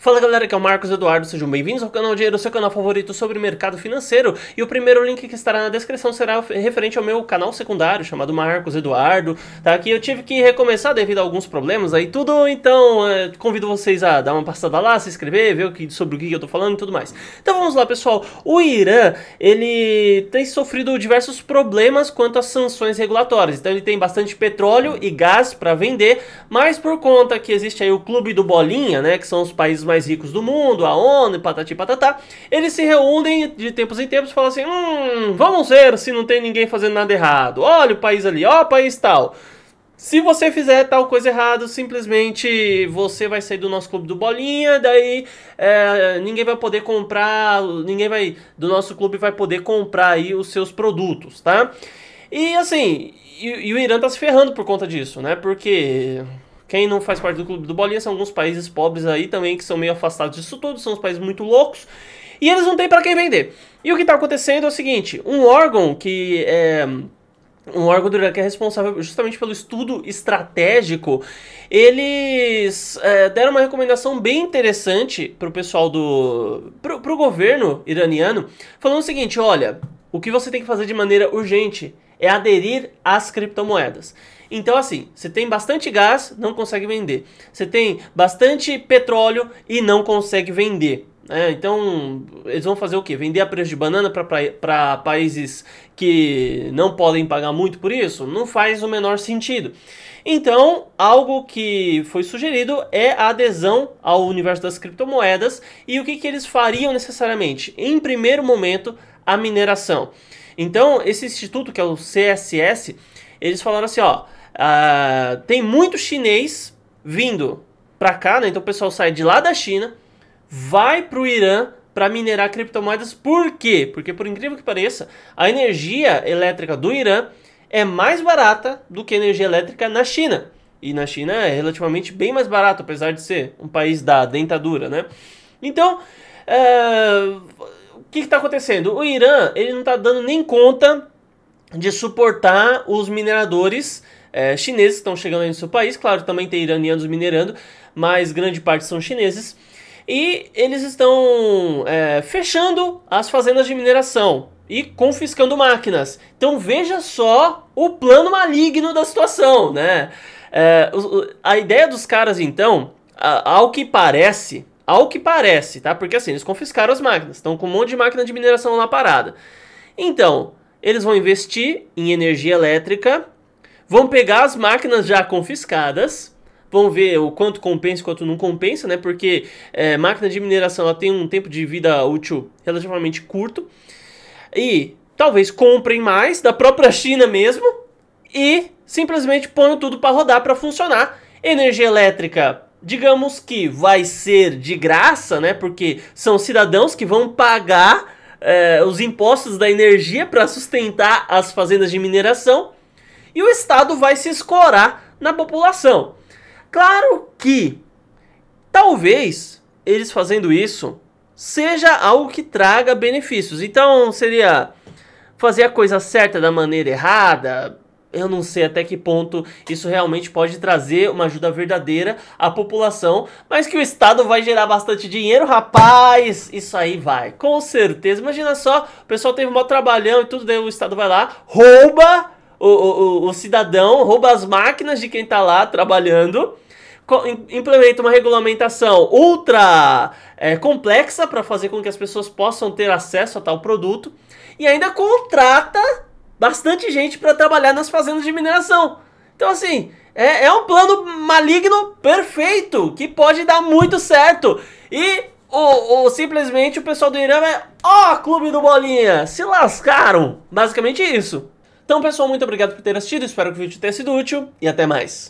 Fala galera, aqui é o Marcos Eduardo, sejam bem-vindos ao canal Dinheiro, seu canal favorito sobre mercado financeiro. E o primeiro link que estará na descrição será referente ao meu canal secundário, chamado Marcos Eduardo, tá? Que eu tive que recomeçar devido a alguns problemas aí tudo, então é, convido vocês a dar uma passada lá, se inscrever, ver o que, sobre o que eu tô falando e tudo mais. Então vamos lá, pessoal. O Irã, ele tem sofrido diversos problemas quanto às sanções regulatórias. Então ele tem bastante petróleo e gás para vender, mas por conta que existe aí o clube do Bolinha, né, que são os países mais ricos do mundo, a ONU, patati patatá, eles se reúnem de tempos em tempos e falam assim: hum, vamos ver se não tem ninguém fazendo nada errado. Olha o país ali, ó, o país tal. Se você fizer tal coisa errada, simplesmente você vai sair do nosso clube do Bolinha, daí é, ninguém vai poder comprar, ninguém vai do nosso clube vai poder comprar aí os seus produtos, tá? E assim, e, e o Irã tá se ferrando por conta disso, né? Porque quem não faz parte do clube do Bolinha são alguns países pobres aí também que são meio afastados disso tudo, são os países muito loucos. E eles não têm para quem vender. E o que está acontecendo é o seguinte: um órgão que é um órgão do que é responsável justamente pelo estudo estratégico, eles é, deram uma recomendação bem interessante para o pessoal do. para o governo iraniano, falando o seguinte: olha, o que você tem que fazer de maneira urgente é aderir às criptomoedas. Então, assim, você tem bastante gás, não consegue vender. Você tem bastante petróleo e não consegue vender. É, então, eles vão fazer o quê? Vender a preço de banana para países que não podem pagar muito por isso? Não faz o menor sentido. Então, algo que foi sugerido é a adesão ao universo das criptomoedas e o que, que eles fariam necessariamente? Em primeiro momento, a mineração. Então, esse instituto, que é o CSS, eles falaram assim, ó, uh, tem muito chinês vindo para cá, né? Então o pessoal sai de lá da China, vai pro Irã para minerar criptomoedas. Por quê? Porque por incrível que pareça, a energia elétrica do Irã é mais barata do que a energia elétrica na China. E na China é relativamente bem mais barato, apesar de ser um país da dentadura, né? Então, uh, que está acontecendo? O Irã ele não está dando nem conta de suportar os mineradores é, chineses que estão chegando aí no seu país. Claro, também tem iranianos minerando, mas grande parte são chineses. E eles estão é, fechando as fazendas de mineração e confiscando máquinas. Então veja só o plano maligno da situação, né? É, a ideia dos caras, então, ao que parece, ao que parece, tá? Porque assim, eles confiscaram as máquinas, estão com um monte de máquina de mineração lá parada. Então, eles vão investir em energia elétrica, vão pegar as máquinas já confiscadas, vão ver o quanto compensa e quanto não compensa, né? Porque é, máquina de mineração ela tem um tempo de vida útil relativamente curto. E talvez comprem mais da própria China mesmo e simplesmente ponham tudo para rodar, para funcionar. Energia elétrica digamos que vai ser de graça, né? Porque são cidadãos que vão pagar é, os impostos da energia para sustentar as fazendas de mineração e o Estado vai se escorar na população. Claro que talvez eles fazendo isso seja algo que traga benefícios. Então seria fazer a coisa certa da maneira errada, eu não sei até que ponto isso realmente pode trazer uma ajuda verdadeira à população, mas que o Estado vai gerar bastante dinheiro, rapaz, isso aí vai, com certeza. Imagina só, o pessoal teve um maior trabalhão e tudo, daí o Estado vai lá, rouba o, o, o cidadão, rouba as máquinas de quem tá lá trabalhando implementa uma regulamentação ultra é, complexa para fazer com que as pessoas possam ter acesso a tal produto e ainda contrata bastante gente para trabalhar nas fazendas de mineração. Então, assim, é, é um plano maligno perfeito que pode dar muito certo. E ou, simplesmente o pessoal do Irã é, ó, oh, clube do Bolinha, se lascaram. Basicamente isso. Então, pessoal, muito obrigado por ter assistido, espero que o vídeo tenha sido útil e até mais.